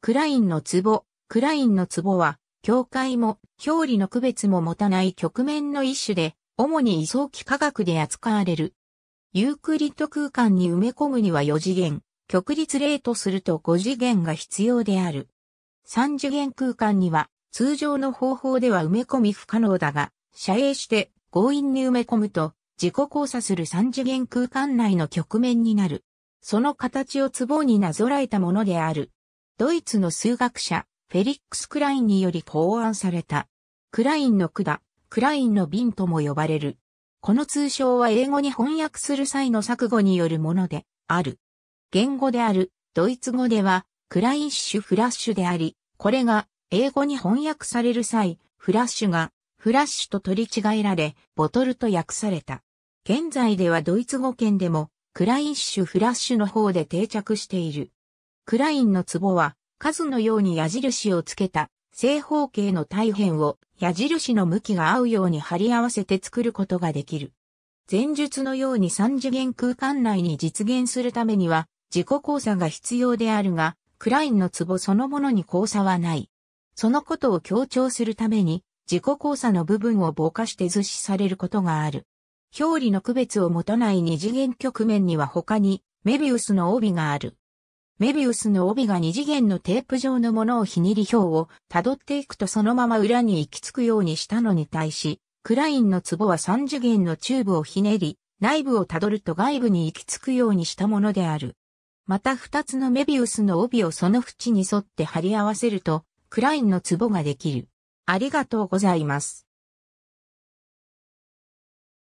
クラインの壺、クラインの壺は、境界も表裏の区別も持たない局面の一種で、主に移送機科学で扱われる。ユークリッド空間に埋め込むには4次元、極立例とすると5次元が必要である。3次元空間には、通常の方法では埋め込み不可能だが、遮影して強引に埋め込むと、自己交差する3次元空間内の局面になる。その形を壺になぞらえたものである。ドイツの数学者、フェリックス・クラインにより考案された。クラインの管、クラインの瓶とも呼ばれる。この通称は英語に翻訳する際の錯誤によるものである。言語であるドイツ語ではクラインシュフラッシュであり、これが英語に翻訳される際、フラッシュがフラッシュと取り違えられ、ボトルと訳された。現在ではドイツ語圏でもクラインシュフラッシュの方で定着している。クラインの壺は、数のように矢印をつけた正方形の大辺を矢印の向きが合うように貼り合わせて作ることができる。前述のように三次元空間内に実現するためには自己交差が必要であるが、クラインの壺そのものに交差はない。そのことを強調するために自己交差の部分をぼかして図示されることがある。表裏の区別を持たない二次元局面には他にメビウスの帯がある。メビウスの帯が二次元のテープ状のものをひねり表を辿っていくとそのまま裏に行き着くようにしたのに対し、クラインの壺は三次元のチューブをひねり、内部を辿ると外部に行き着くようにしたものである。また二つのメビウスの帯をその縁に沿って貼り合わせると、クラインの壺ができる。ありがとうございます。